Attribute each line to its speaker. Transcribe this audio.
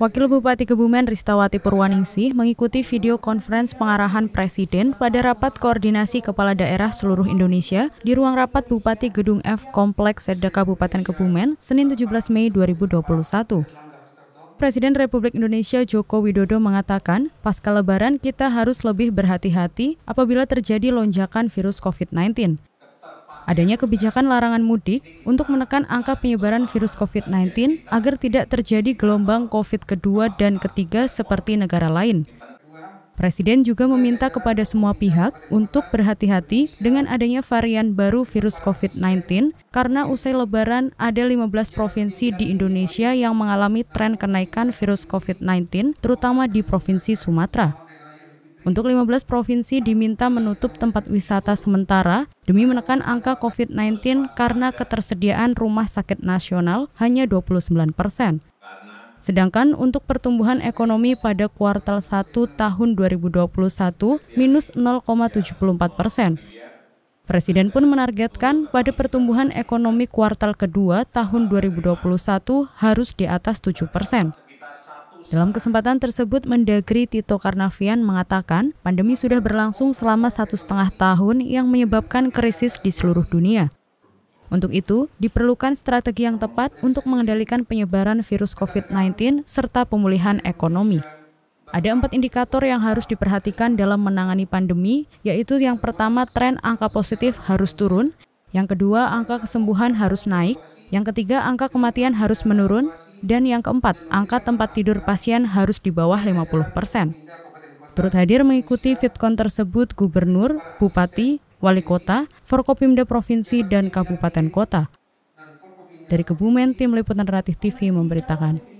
Speaker 1: Wakil Bupati Kebumen Ristawati Purwaningsih mengikuti video konferensi pengarahan Presiden pada rapat koordinasi kepala daerah seluruh Indonesia di ruang rapat Bupati Gedung F Kompleks Serda Kabupaten Kebumen, Senin 17 Mei 2021. Presiden Republik Indonesia Joko Widodo mengatakan, pasca lebaran kita harus lebih berhati-hati apabila terjadi lonjakan virus COVID-19. Adanya kebijakan larangan mudik untuk menekan angka penyebaran virus COVID-19 agar tidak terjadi gelombang COVID kedua dan ketiga seperti negara lain. Presiden juga meminta kepada semua pihak untuk berhati-hati dengan adanya varian baru virus COVID-19 karena usai lebaran ada 15 provinsi di Indonesia yang mengalami tren kenaikan virus COVID-19 terutama di Provinsi Sumatera. Untuk 15 provinsi diminta menutup tempat wisata sementara demi menekan angka COVID-19 karena ketersediaan rumah sakit nasional hanya 29 persen. Sedangkan untuk pertumbuhan ekonomi pada kuartal 1 tahun 2021 minus 0,74 persen. Presiden pun menargetkan pada pertumbuhan ekonomi kuartal kedua tahun 2021 harus di atas 7 persen. Dalam kesempatan tersebut, Mendagri Tito Karnavian mengatakan pandemi sudah berlangsung selama satu setengah tahun yang menyebabkan krisis di seluruh dunia. Untuk itu, diperlukan strategi yang tepat untuk mengendalikan penyebaran virus COVID-19 serta pemulihan ekonomi. Ada empat indikator yang harus diperhatikan dalam menangani pandemi, yaitu yang pertama tren angka positif harus turun, yang kedua, angka kesembuhan harus naik. Yang ketiga, angka kematian harus menurun. Dan yang keempat, angka tempat tidur pasien harus di bawah 50 persen. Turut hadir mengikuti Fitcon tersebut Gubernur, Bupati, Wali Kota, Forkopimda Provinsi, dan Kabupaten Kota. Dari Kebumen, Tim Liputan Ratih TV memberitakan.